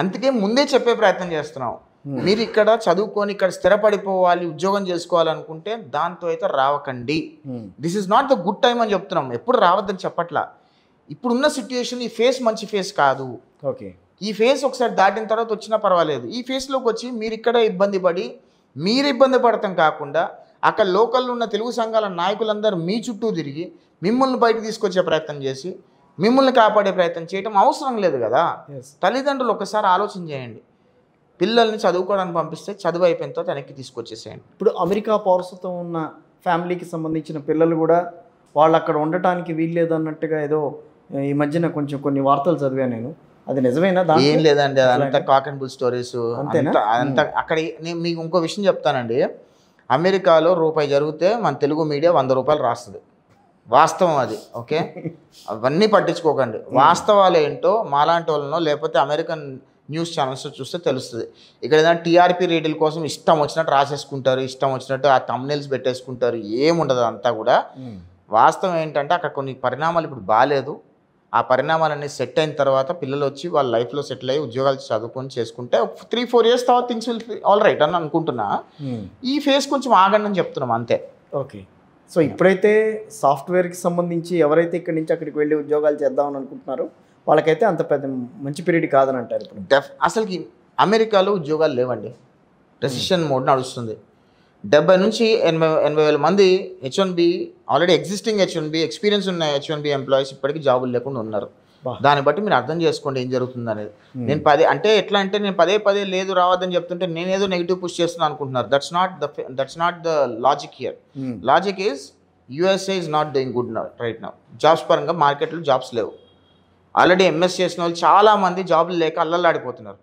అందుకే ముందే చెప్పే ప్రయత్నం చేస్తున్నాం hmm. మీరు ఇక్కడ చదువుకొని ఇక్కడ స్థిరపడిపోవాలి ఉద్యోగం చేసుకోవాలనుకుంటే దాంతో అయితే రావకండి this is not the good time అని చెప్తున్నాం ఎప్పుడు రావద్దని చెప్పట్లా ఇప్పుడున్న సిచ్యువేషన్ ఈ ఫేస్ మంచి ఫేస్ కాదు ఓకే ఈ ఫేస్ ఒకసారి దాటిన తర్వాత వచ్చినా పర్వాలేదు ఈ ఫేస్లోకి వచ్చి మీరు ఇక్కడ ఇబ్బంది పడి మీరు ఇబ్బంది పడతాం కాకుండా అక్కడ లోకల్లో ఉన్న తెలుగు సంఘాల నాయకులందరూ మీ చుట్టూ తిరిగి మిమ్మల్ని బయట తీసుకొచ్చే ప్రయత్నం చేసి మిమ్మల్ని కాపాడే ప్రయత్నం చేయటం అవసరం లేదు కదా తల్లిదండ్రులు ఒకసారి ఆలోచన చేయండి పిల్లల్ని చదువుకోవడానికి పంపిస్తే చదువు అయిపోయిన తర్వాత వెనక్కి తీసుకొచ్చేసేయండి ఇప్పుడు అమెరికా పౌరసత్వం ఉన్న ఫ్యామిలీకి సంబంధించిన పిల్లలు కూడా వాళ్ళు అక్కడ ఉండటానికి వీల్లేదు అన్నట్టుగా ఏదో ఈ మధ్యన కొంచెం కొన్ని వార్తలు చదివాను నేను అది నిజమేనా ఏం లేదండి అదంతా కాక్ అండ్ బుల్ స్టోరీస్ అంత అక్కడ నేను మీకు ఇంకో విషయం చెప్తానండి అమెరికాలో రూపాయి జరిగితే మన తెలుగు మీడియా వంద రూపాయలు రాస్తుంది వాస్తవం అది ఓకే అవన్నీ పట్టించుకోకండి వాస్తవాలు ఏంటో మాలాంటి వాళ్ళనో లేకపోతే అమెరికన్ న్యూస్ ఛానల్స్ చూస్తే తెలుస్తుంది ఇక్కడ ఏదైనా టీఆర్పీ రేటిల కోసం ఇష్టం వచ్చినట్టు రాసేసుకుంటారు ఇష్టం వచ్చినట్టు ఆ తమ్నెల్స్ పెట్టేసుకుంటారు ఏముండదు అంతా కూడా వాస్తవం ఏంటంటే అక్కడ కొన్ని పరిణామాలు ఇప్పుడు బాగాలేదు ఆ పరిణామాలన్నీ సెట్ అయిన తర్వాత పిల్లలు వచ్చి వాళ్ళ లైఫ్లో సెటిల్ అయ్యి ఉద్యోగాలు చదువుకొని చేసుకుంటే త్రీ ఫోర్ ఇయర్స్ తర్వాత థింగ్స్ విల్ ఆల్ రైట్ అని అనుకుంటున్నా ఈ ఫేజ్ కొంచెం ఆగండి అని చెప్తున్నాం అంతే ఓకే సో ఇప్పుడైతే సాఫ్ట్వేర్కి సంబంధించి ఎవరైతే ఇక్కడి నుంచి అక్కడికి వెళ్ళి ఉద్యోగాలు చేద్దామని అనుకుంటున్నారో వాళ్ళకైతే అంత పెద్ద మంచి పీరియడ్ కాదని అంటారు ఇప్పుడు డెఫ్ అసలుకి అమెరికాలో ఉద్యోగాలు లేవండి రెసిషన్ మోడ్ నడుస్తుంది డెబ్బై నుంచి ఎనభై ఎనభై వేల మంది H already existing H B experience ఉన్న హెచ్ ఎంప్లాయీస్ ఇప్పటికీ జాబులు లేకుండా ఉన్నారు దాన్ని బట్టి మీరు అర్థం చేసుకోండి ఏం జరుగుతుంది అనేది నేను పదే అంటే ఎట్లా అంటే నేను పదే పదే లేదు రావద్దని చెప్తుంటే నేనేదో నెగిటివ్ పుష్ చేస్తున్నాను అనుకుంటున్నారు that's not that's not the logic here logic is USA is not doing good right now jobs పరంగా మార్కెట్లో జాబ్స్ లేవు ఆల్రెడీ ఎంఎస్ చేసిన వాళ్ళు చాలామంది జాబ్లు లేక అల్లల్లాడిపోతున్నారు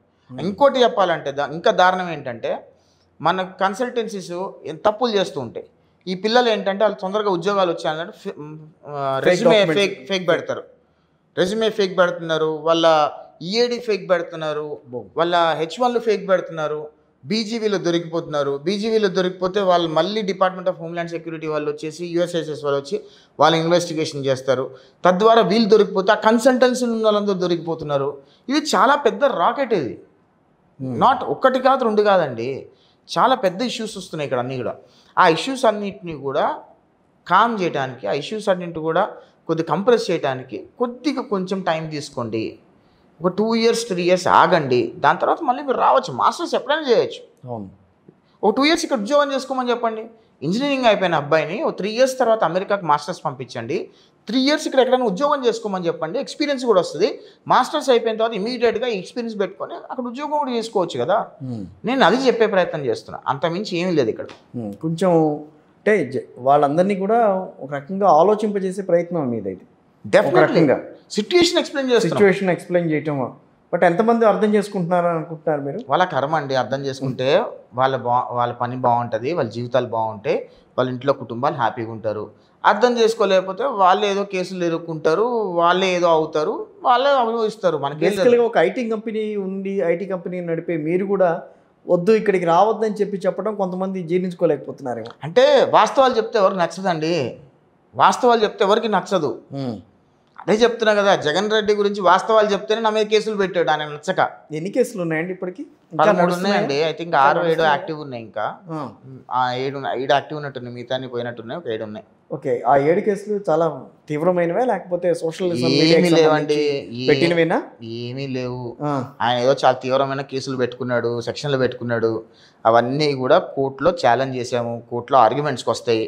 ఇంకోటి చెప్పాలంటే ఇంకా దారుణం ఏంటంటే మన కన్సల్టెన్సీస్ తప్పులు చేస్తూ ఉంటాయి ఈ పిల్లలు ఏంటంటే వాళ్ళు తొందరగా ఉద్యోగాలు వచ్చాయంటే రెజ్యూమే ఫేక్ ఫేక్ పెడతారు రెజ్యూమే ఫేక్ పెడుతున్నారు వాళ్ళ ఈఏడి e ఫేక్ పెడుతున్నారు వాళ్ళ హెచ్ వన్లు ఫేక్ పెడుతున్నారు బీజీవీలో దొరికిపోతున్నారు బీజీవీలో దొరికిపోతే వాళ్ళు మళ్ళీ డిపార్ట్మెంట్ ఆఫ్ హోమ్ల్యాండ్ సెక్యూరిటీ వాళ్ళు వచ్చేసి యూఎస్ఎస్ఎస్ వాళ్ళు వచ్చి వాళ్ళు ఇన్వెస్టిగేషన్ చేస్తారు తద్వారా వీళ్ళు దొరికిపోతే ఆ కన్సల్టెన్సీ ఉన్న వాళ్ళందరూ దొరికిపోతున్నారు ఇది చాలా పెద్ద రాకెట్ ఇది నాట్ hmm. ఒక్కటి కాదు రెండు కాదండి చాలా పెద్ద ఇష్యూస్ వస్తున్నాయి ఇక్కడ అన్నీ కూడా ఆ ఇష్యూస్ అన్నింటినీ కూడా కామ్ చేయడానికి ఆ ఇష్యూస్ అన్నింటి కూడా కొద్ది కంప్రెస్ చేయడానికి కొద్దిగా కొంచెం టైం తీసుకోండి ఒక టూ ఇయర్స్ త్రీ ఇయర్స్ ఆగండి దాని తర్వాత మళ్ళీ మీరు రావచ్చు మాస్టర్స్ ఎప్పుడైనా చేయొచ్చు అవును ఒక టూ ఇయర్స్ ఇక్కడ ఉద్యోగం చేసుకోమని చెప్పండి ఇంజనీరింగ్ అయిపోయిన అబ్బాయిని ఒక త్రీ ఇయర్స్ తర్వాత అమెరికాకి మాస్టర్స్ పంపించండి త్రీ ఇయర్స్ ఇక్కడ ఎక్కడైనా ఉద్యోగం చేసుకోమని చెప్పండి ఎక్స్పీరియన్స్ కూడా వస్తుంది మాస్టర్స్ అయిపోయిన తర్వాత ఇమీడియట్గా ఎక్స్పీరియన్స్ పెట్టుకొని అక్కడ ఉద్యోగం కూడా చేసుకోవచ్చు కదా నేను అది చెప్పే ప్రయత్నం చేస్తున్నా అంతమించి ఏమీ లేదు ఇక్కడ కొంచెం అంటే వాళ్ళందరినీ కూడా ఒక రకంగా ఆలోచింపజేసే ప్రయత్నం మీదైతే సిచ్యువేషన్ ఎక్స్ప్లెయిన్ చేస్తారు సిచ్యువేషన్ ఎక్స్ప్లెయిన్ చేయటం బట్ ఎంతమంది అర్థం చేసుకుంటున్నారు అనుకుంటున్నారు మీరు వాళ్ళ కర్మ అండి అర్థం చేసుకుంటే వాళ్ళ బా వాళ్ళ పని బాగుంటుంది వాళ్ళ జీవితాలు బాగుంటాయి వాళ్ళ ఇంట్లో కుటుంబాలు హ్యాపీగా ఉంటారు అర్థం చేసుకోలేకపోతే వాళ్ళు ఏదో కేసులు ఎదుర్కొంటారు వాళ్ళే ఏదో అవుతారు వాళ్ళే అనుభవిస్తారు మనకి ఒక ఐటీ కంపెనీ ఉండి ఐటీ కంపెనీ నడిపే మీరు కూడా వద్దు ఇక్కడికి రావద్దని చెప్పి చెప్పడం కొంతమంది జీర్ణించుకోలేకపోతున్నారు అంటే వాస్తవాలు చెప్తే ఎవరికి నచ్చదండి వాస్తవాలు చెప్తే ఎవరికి నచ్చదు అదే చెప్తున్నా కదా జగన్ రెడ్డి గురించి వాస్తవాలు చెప్తేనే నా మీద కేసులు పెట్టాడు ఆయన నచ్చక ఎన్ని కేసులు ఉన్నాయండి ఇప్పటికి ఉన్నాయండి ఐ థింక్ ఆరు ఏడు యాక్టివ్ ఉన్నాయి ఇంకా ఏడు ఏడు యాక్టివ్ ఉన్నట్టున్నాయి మిగతాన్ని పోయినట్టున్నాయి ఒక ఏడు ఉన్నాయి ఓకే ఆ ఏడు కేసులు చాలా తీవ్రమైనవే లేకపోతే సోషల్ ఏమీ లేవండి పెట్టినవేనా ఏమీ లేవు ఆయన ఏదో చాలా తీవ్రమైన కేసులు పెట్టుకున్నాడు సెక్షన్లు పెట్టుకున్నాడు అవన్నీ కూడా కోర్టులో ఛాలెంజ్ చేసాము కోర్టులో ఆర్గ్యుమెంట్స్కి వస్తాయి